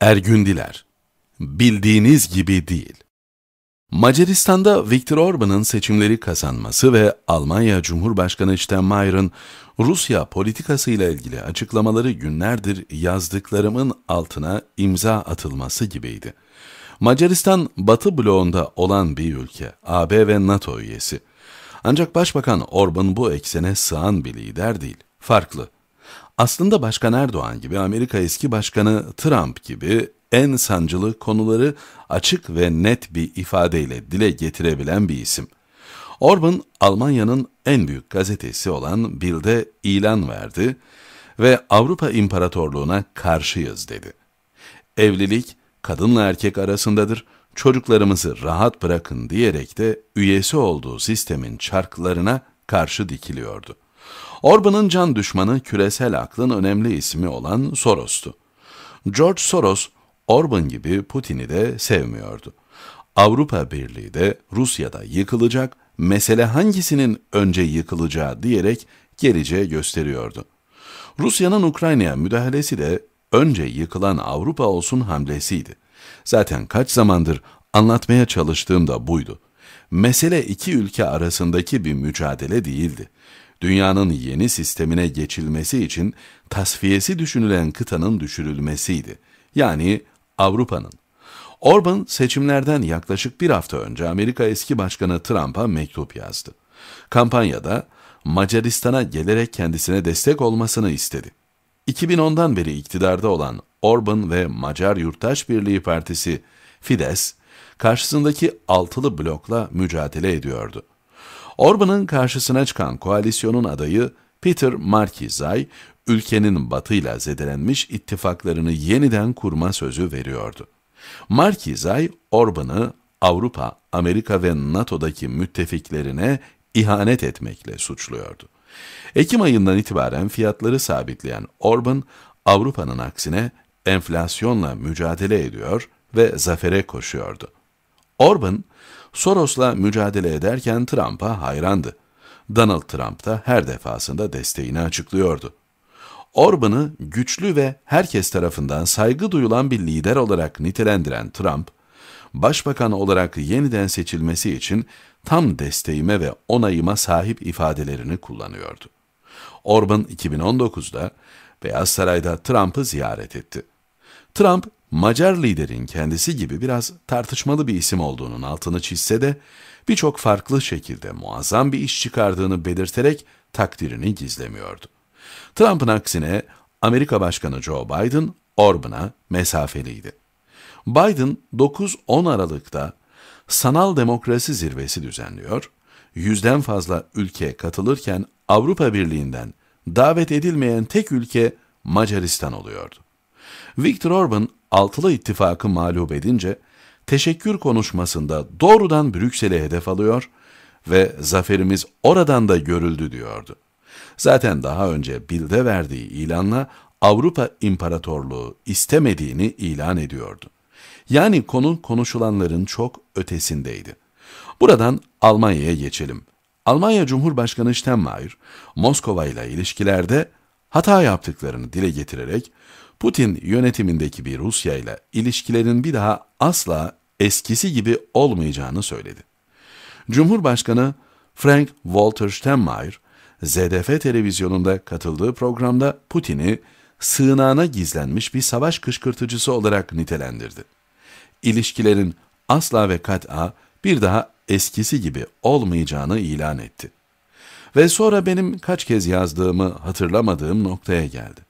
Ergündiler. Bildiğiniz gibi değil. Macaristan'da Viktor Orban'ın seçimleri kazanması ve Almanya Cumhurbaşkanı Steinmeier'ın Rusya politikasıyla ilgili açıklamaları günlerdir yazdıklarımın altına imza atılması gibiydi. Macaristan, Batı bloğunda olan bir ülke, AB ve NATO üyesi. Ancak Başbakan Orban bu eksene sığan bir lider değil, farklı. Aslında Başkan Erdoğan gibi, Amerika eski başkanı Trump gibi en sancılı konuları açık ve net bir ifadeyle dile getirebilen bir isim. Orban, Almanya'nın en büyük gazetesi olan Bild'e ilan verdi ve Avrupa İmparatorluğu'na karşıyız dedi. Evlilik, kadınla erkek arasındadır, çocuklarımızı rahat bırakın diyerek de üyesi olduğu sistemin çarklarına karşı dikiliyordu. Orban'ın can düşmanı küresel aklın önemli ismi olan Soros'tu. George Soros, Orban gibi Putin'i de sevmiyordu. Avrupa Birliği de Rusya'da yıkılacak, mesele hangisinin önce yıkılacağı diyerek geleceğe gösteriyordu. Rusya'nın Ukrayna'ya müdahalesi de önce yıkılan Avrupa olsun hamlesiydi. Zaten kaç zamandır anlatmaya çalıştığım da buydu. Mesele iki ülke arasındaki bir mücadele değildi dünyanın yeni sistemine geçilmesi için tasfiyesi düşünülen kıtanın düşürülmesiydi. Yani Avrupa'nın. Orban seçimlerden yaklaşık bir hafta önce Amerika eski başkanı Trump'a mektup yazdı. Kampanyada Macaristan'a gelerek kendisine destek olmasını istedi. 2010'dan beri iktidarda olan Orban ve Macar Yurttaş Birliği Partisi Fides, karşısındaki altılı blokla mücadele ediyordu. Orban'ın karşısına çıkan koalisyonun adayı Peter Markizay, ülkenin batıyla zedelenmiş ittifaklarını yeniden kurma sözü veriyordu. Markizay, Orban'ı Avrupa, Amerika ve NATO'daki müttefiklerine ihanet etmekle suçluyordu. Ekim ayından itibaren fiyatları sabitleyen Orban, Avrupa'nın aksine enflasyonla mücadele ediyor ve zafere koşuyordu. Orban, Soros'la mücadele ederken Trump'a hayrandı. Donald Trump da her defasında desteğini açıklıyordu. Orban'ı güçlü ve herkes tarafından saygı duyulan bir lider olarak nitelendiren Trump, başbakan olarak yeniden seçilmesi için tam desteğime ve onayıma sahip ifadelerini kullanıyordu. Orban 2019'da Beyaz Saray'da Trump'ı ziyaret etti. Trump Macar liderin kendisi gibi biraz tartışmalı bir isim olduğunun altını çizse de birçok farklı şekilde muazzam bir iş çıkardığını belirterek takdirini gizlemiyordu. Trump'ın aksine Amerika Başkanı Joe Biden Orban'a mesafeliydi. Biden 9-10 Aralık'ta sanal demokrasi zirvesi düzenliyor, yüzden fazla ülke katılırken Avrupa Birliği'nden davet edilmeyen tek ülke Macaristan oluyordu. Viktor Orban Altılı ittifakı mağlup edince teşekkür konuşmasında doğrudan Brüksel'e hedef alıyor ve zaferimiz oradan da görüldü diyordu. Zaten daha önce Bild'e verdiği ilanla Avrupa İmparatorluğu istemediğini ilan ediyordu. Yani konu konuşulanların çok ötesindeydi. Buradan Almanya'ya geçelim. Almanya Cumhurbaşkanı Steinmeier, Moskova ile ilişkilerde hata yaptıklarını dile getirerek Putin yönetimindeki bir Rusya ile ilişkilerin bir daha asla eskisi gibi olmayacağını söyledi. Cumhurbaşkanı Frank Walter Steinmeier, ZDF televizyonunda katıldığı programda Putin'i sığınağına gizlenmiş bir savaş kışkırtıcısı olarak nitelendirdi. İlişkilerin asla ve kat'a bir daha eskisi gibi olmayacağını ilan etti. Ve sonra benim kaç kez yazdığımı hatırlamadığım noktaya geldi.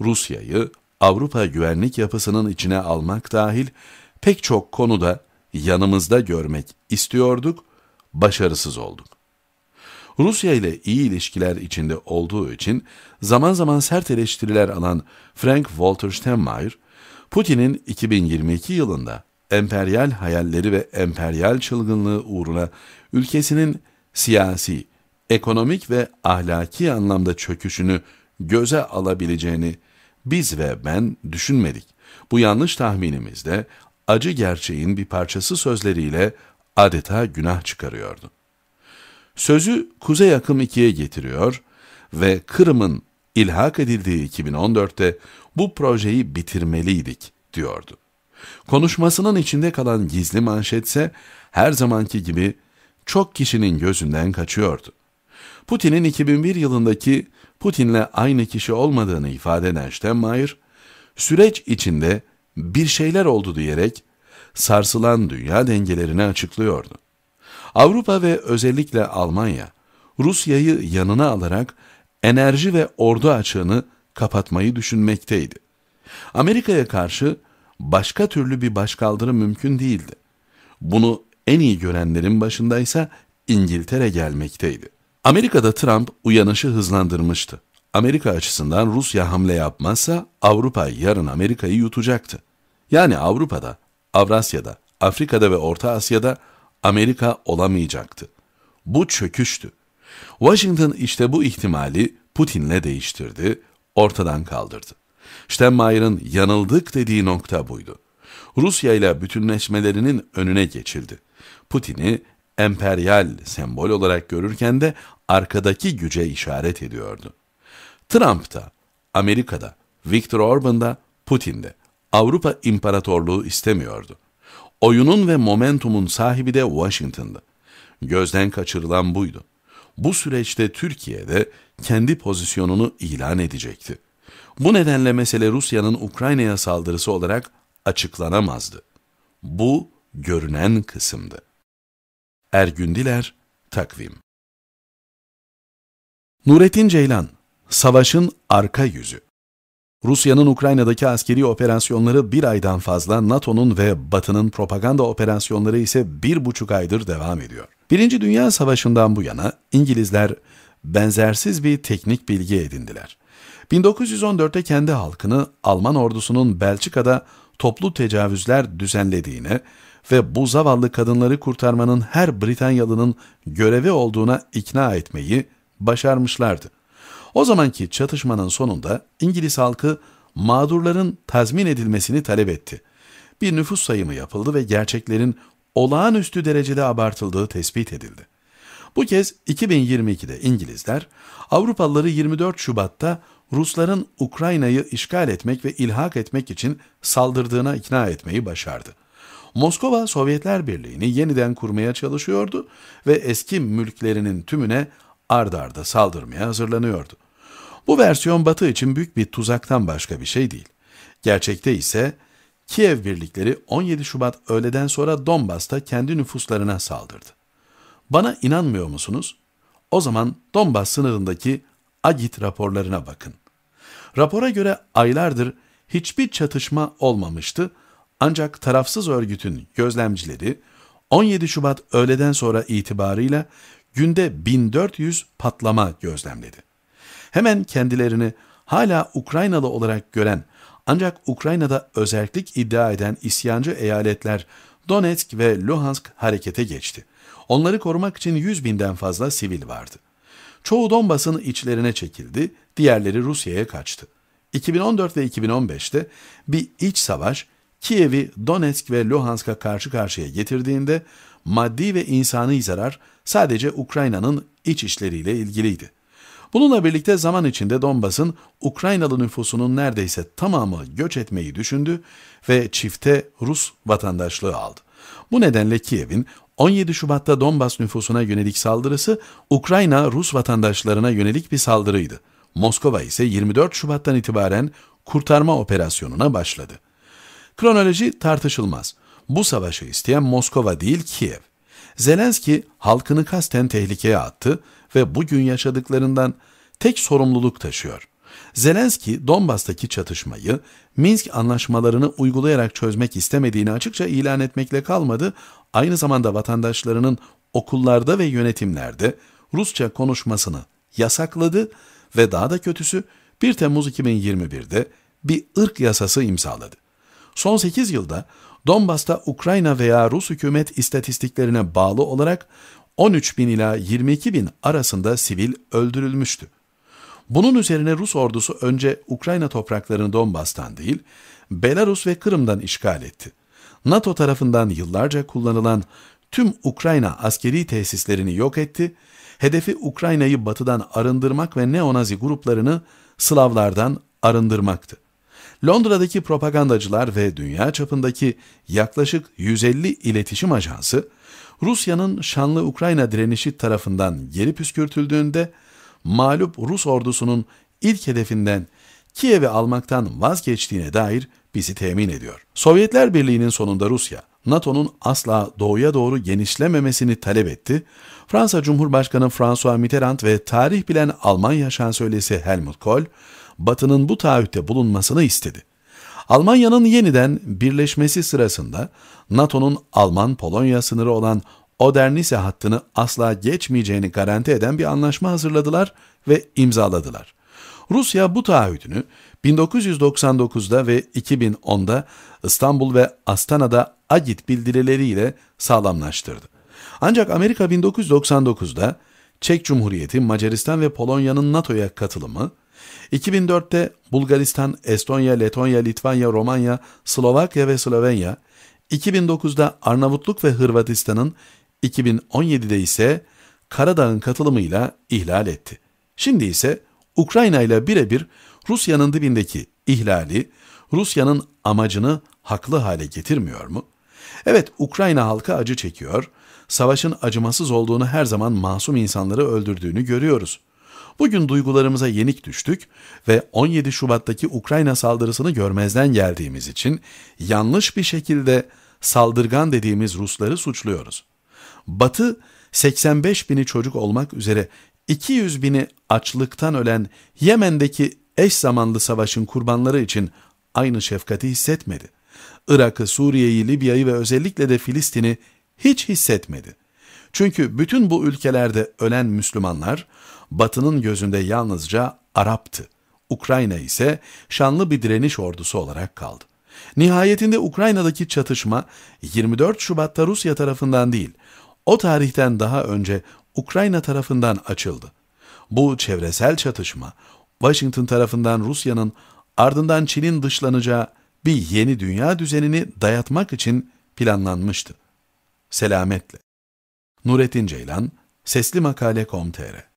Rusya'yı Avrupa güvenlik yapısının içine almak dahil pek çok konuda yanımızda görmek istiyorduk, başarısız olduk. Rusya ile iyi ilişkiler içinde olduğu için zaman zaman sert eleştiriler alan Frank Walter Steinmeier, Putin'in 2022 yılında emperyal hayalleri ve emperyal çılgınlığı uğruna ülkesinin siyasi, ekonomik ve ahlaki anlamda çöküşünü göze alabileceğini biz ve ben düşünmedik. Bu yanlış tahminimizde acı gerçeğin bir parçası sözleriyle adeta günah çıkarıyordu. Sözü Kuzey Akım 2'ye getiriyor ve Kırım'ın ilhak edildiği 2014'te bu projeyi bitirmeliydik diyordu. Konuşmasının içinde kalan gizli manşetse her zamanki gibi çok kişinin gözünden kaçıyordu. Putin'in 2001 yılındaki Putin'le aynı kişi olmadığını ifade eden Steinmeier, süreç içinde bir şeyler oldu diyerek sarsılan dünya dengelerini açıklıyordu. Avrupa ve özellikle Almanya, Rusya'yı yanına alarak enerji ve ordu açığını kapatmayı düşünmekteydi. Amerika'ya karşı başka türlü bir başkaldırı mümkün değildi. Bunu en iyi görenlerin başındaysa İngiltere gelmekteydi. Amerika'da Trump uyanışı hızlandırmıştı. Amerika açısından Rusya hamle yapmazsa Avrupa yarın Amerika'yı yutacaktı. Yani Avrupa'da, Avrasya'da, Afrika'da ve Orta Asya'da Amerika olamayacaktı. Bu çöküştü. Washington işte bu ihtimali Putin'le değiştirdi, ortadan kaldırdı. Steinmeier'ın yanıldık dediği nokta buydu. Rusya ile bütünleşmelerinin önüne geçildi. Putin'i emperyal sembol olarak görürken de arkadaki güce işaret ediyordu. Trump'ta, Amerika'da, Viktor Orban'da, Putin'de Avrupa İmparatorluğu istemiyordu. Oyunun ve momentumun sahibi de Washington'dı. Gözden kaçırılan buydu. Bu süreçte Türkiye'de kendi pozisyonunu ilan edecekti. Bu nedenle mesele Rusya'nın Ukrayna'ya saldırısı olarak açıklanamazdı. Bu görünen kısımdı. Ergün Diler, Takvim Nurettin Ceylan, Savaşın Arka Yüzü Rusya'nın Ukrayna'daki askeri operasyonları bir aydan fazla, NATO'nun ve Batı'nın propaganda operasyonları ise bir buçuk aydır devam ediyor. Birinci Dünya Savaşı'ndan bu yana İngilizler benzersiz bir teknik bilgi edindiler. 1914'te kendi halkını Alman ordusunun Belçika'da toplu tecavüzler düzenlediğine ve bu zavallı kadınları kurtarmanın her Britanyalının görevi olduğuna ikna etmeyi başarmışlardı. O zamanki çatışmanın sonunda İngiliz halkı mağdurların tazmin edilmesini talep etti. Bir nüfus sayımı yapıldı ve gerçeklerin olağanüstü derecede abartıldığı tespit edildi. Bu kez 2022'de İngilizler Avrupalıları 24 Şubat'ta Rusların Ukrayna'yı işgal etmek ve ilhak etmek için saldırdığına ikna etmeyi başardı. Moskova Sovyetler Birliği'ni yeniden kurmaya çalışıyordu ve eski mülklerinin tümüne ard arda saldırmaya hazırlanıyordu. Bu versiyon Batı için büyük bir tuzaktan başka bir şey değil. Gerçekte ise Kiev birlikleri 17 Şubat öğleden sonra Donbas'ta kendi nüfuslarına saldırdı. Bana inanmıyor musunuz? O zaman Donbas sınırındaki Agit raporlarına bakın. Rapora göre aylardır hiçbir çatışma olmamıştı ancak tarafsız örgütün gözlemcileri 17 Şubat öğleden sonra itibarıyla günde 1400 patlama gözlemledi. Hemen kendilerini hala Ukraynalı olarak gören ancak Ukrayna'da özellik iddia eden isyancı eyaletler Donetsk ve Luhansk harekete geçti. Onları korumak için 100 binden fazla sivil vardı. Çoğu Donbas'ın içlerine çekildi diğerleri Rusya'ya kaçtı. 2014 ve 2015'te bir iç savaş Kiev'i Donetsk ve Luhansk'a karşı karşıya getirdiğinde maddi ve insani zarar sadece Ukrayna'nın iç işleriyle ilgiliydi. Bununla birlikte zaman içinde Donbas'ın Ukraynalı nüfusunun neredeyse tamamı göç etmeyi düşündü ve çifte Rus vatandaşlığı aldı. Bu nedenle Kiev'in 17 Şubat'ta Donbas nüfusuna yönelik saldırısı Ukrayna Rus vatandaşlarına yönelik bir saldırıydı. Moskova ise 24 Şubat'tan itibaren kurtarma operasyonuna başladı. Kronoloji tartışılmaz. Bu savaşı isteyen Moskova değil Kiev. Zelenski halkını kasten tehlikeye attı ve bugün yaşadıklarından tek sorumluluk taşıyor. Zelenski Donbas'taki çatışmayı Minsk anlaşmalarını uygulayarak çözmek istemediğini açıkça ilan etmekle kalmadı, aynı zamanda vatandaşlarının okullarda ve yönetimlerde Rusça konuşmasını yasakladı ve daha da kötüsü 1 Temmuz 2021'de bir ırk yasası imzaladı. Son 8 yılda Donbas'ta Ukrayna veya Rus hükümet istatistiklerine bağlı olarak 13 bin ila 22 bin arasında sivil öldürülmüştü. Bunun üzerine Rus ordusu önce Ukrayna topraklarını Donbas'tan değil, Belarus ve Kırım'dan işgal etti. NATO tarafından yıllarca kullanılan tüm Ukrayna askeri tesislerini yok etti, hedefi Ukrayna'yı batıdan arındırmak ve neonazi gruplarını Slavlardan arındırmaktı. Londra'daki propagandacılar ve dünya çapındaki yaklaşık 150 iletişim ajansı, Rusya'nın şanlı Ukrayna direnişi tarafından geri püskürtüldüğünde, mağlup Rus ordusunun ilk hedefinden Kiev'i almaktan vazgeçtiğine dair bizi temin ediyor. Sovyetler Birliği'nin sonunda Rusya, NATO'nun asla doğuya doğru genişlememesini talep etti, Fransa Cumhurbaşkanı François Mitterrand ve tarih bilen Almanya şansölyesi Helmut Kohl, Batı'nın bu taahhütte bulunmasını istedi. Almanya'nın yeniden birleşmesi sırasında NATO'nun Alman-Polonya sınırı olan Oder-Nisse hattını asla geçmeyeceğini garanti eden bir anlaşma hazırladılar ve imzaladılar. Rusya bu taahhüdünü 1999'da ve 2010'da İstanbul ve Astana'da agit bildirileriyle sağlamlaştırdı. Ancak Amerika 1999'da Çek Cumhuriyeti, Macaristan ve Polonya'nın NATO'ya katılımı, 2004'te Bulgaristan, Estonya, Letonya, Litvanya, Romanya, Slovakya ve Slovenya, 2009'da Arnavutluk ve Hırvatistan'ın, 2017'de ise Karadağ'ın katılımıyla ihlal etti. Şimdi ise Ukrayna ile birebir Rusya'nın dibindeki ihlali, Rusya'nın amacını haklı hale getirmiyor mu? Evet Ukrayna halkı acı çekiyor, savaşın acımasız olduğunu her zaman masum insanları öldürdüğünü görüyoruz. Bugün duygularımıza yenik düştük ve 17 Şubat'taki Ukrayna saldırısını görmezden geldiğimiz için yanlış bir şekilde saldırgan dediğimiz Rusları suçluyoruz. Batı 85 bini çocuk olmak üzere 200 bini açlıktan ölen Yemen'deki eş zamanlı savaşın kurbanları için aynı şefkati hissetmedi.'' Irak'ı, Suriye'yi, Libya'yı ve özellikle de Filistin'i hiç hissetmedi. Çünkü bütün bu ülkelerde ölen Müslümanlar Batı'nın gözünde yalnızca Arap'tı. Ukrayna ise şanlı bir direniş ordusu olarak kaldı. Nihayetinde Ukrayna'daki çatışma 24 Şubat'ta Rusya tarafından değil, o tarihten daha önce Ukrayna tarafından açıldı. Bu çevresel çatışma Washington tarafından Rusya'nın ardından Çin'in dışlanacağı bir yeni dünya düzenini dayatmak için planlanmıştı. Selametle. Nurettin Ceylan, Sesli Makale.com.tr